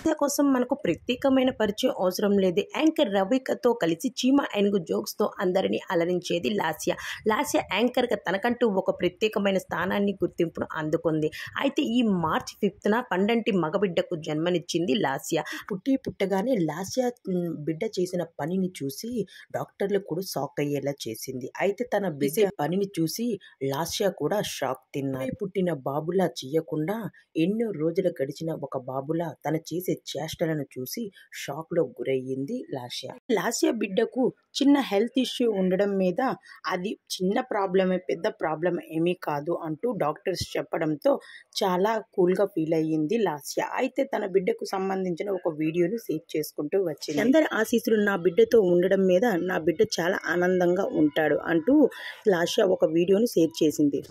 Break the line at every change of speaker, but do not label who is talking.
ఆస్త కోసం మనకు ప్రత్యేకమైన పరిచయం అవసరం లేదు యాంకర్ రవికతో కలిసి చీమ ఏనుగు జోక్స్తో అందరినీ అలరించేది లాస్య లాస్య యాంకర్గా తనకంటూ ఒక ప్రత్యేకమైన స్థానాన్ని గుర్తింపును అందుకుంది అయితే ఈ మార్చి ఫిఫ్త్న పండంటి మగబిడ్డకు జన్మనిచ్చింది లాస్య పుట్టి పుట్టగానే లాస్య బిడ్డ చేసిన పనిని చూసి డాక్టర్లు కూడా షాక్ అయ్యేలా చేసింది అయితే తన బిజీ పనిని చూసి లాస్య కూడా షాక్ తిన్నాయి పుట్టిన బాబులా చేయకుండా ఎన్నో రోజులు గడిచిన ఒక బాబులా తన చేసి చేసే చేష్టలను చూసి షాక్లో గురయ్యింది లాస్యా లాస్యా బిడ్డకు చిన్న హెల్త్ ఇష్యూ ఉండడం మీద అది చిన్న ప్రాబ్లమే పెద్ద ప్రాబ్లం ఏమీ కాదు అంటూ డాక్టర్స్ చెప్పడంతో చాలా కూల్గా ఫీల్ అయ్యింది లాస్యా అయితే తన బిడ్డకు సంబంధించిన ఒక వీడియోను సేవ్ చేసుకుంటూ వచ్చింది అందరి ఆశీస్సులు నా బిడ్డతో ఉండడం మీద నా బిడ్డ చాలా ఆనందంగా ఉంటాడు అంటూ లాస్యా ఒక వీడియోను సేవ్ చేసింది